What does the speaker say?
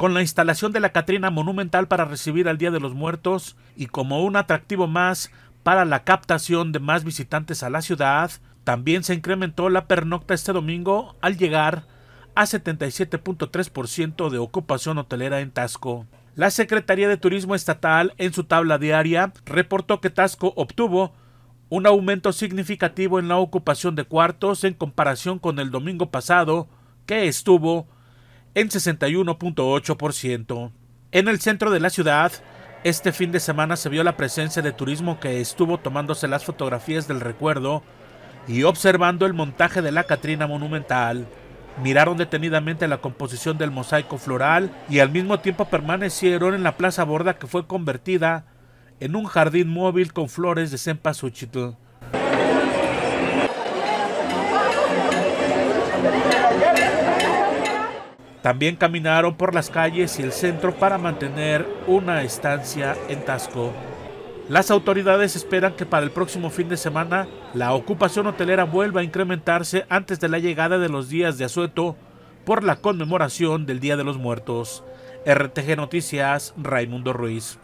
con la instalación de la Catrina Monumental para recibir al Día de los Muertos y como un atractivo más para la captación de más visitantes a la ciudad, también se incrementó la pernocta este domingo al llegar a 77.3% de ocupación hotelera en Tasco. La Secretaría de Turismo Estatal en su tabla diaria reportó que Tasco obtuvo un aumento significativo en la ocupación de cuartos en comparación con el domingo pasado, que estuvo en 61.8%. En el centro de la ciudad, este fin de semana se vio la presencia de turismo que estuvo tomándose las fotografías del recuerdo y observando el montaje de la Catrina Monumental. Miraron detenidamente la composición del mosaico floral y al mismo tiempo permanecieron en la plaza borda que fue convertida en un jardín móvil con flores de cempasúchil. También caminaron por las calles y el centro para mantener una estancia en Tasco. Las autoridades esperan que para el próximo fin de semana la ocupación hotelera vuelva a incrementarse antes de la llegada de los días de asueto por la conmemoración del Día de los Muertos. RTG Noticias, Raimundo Ruiz.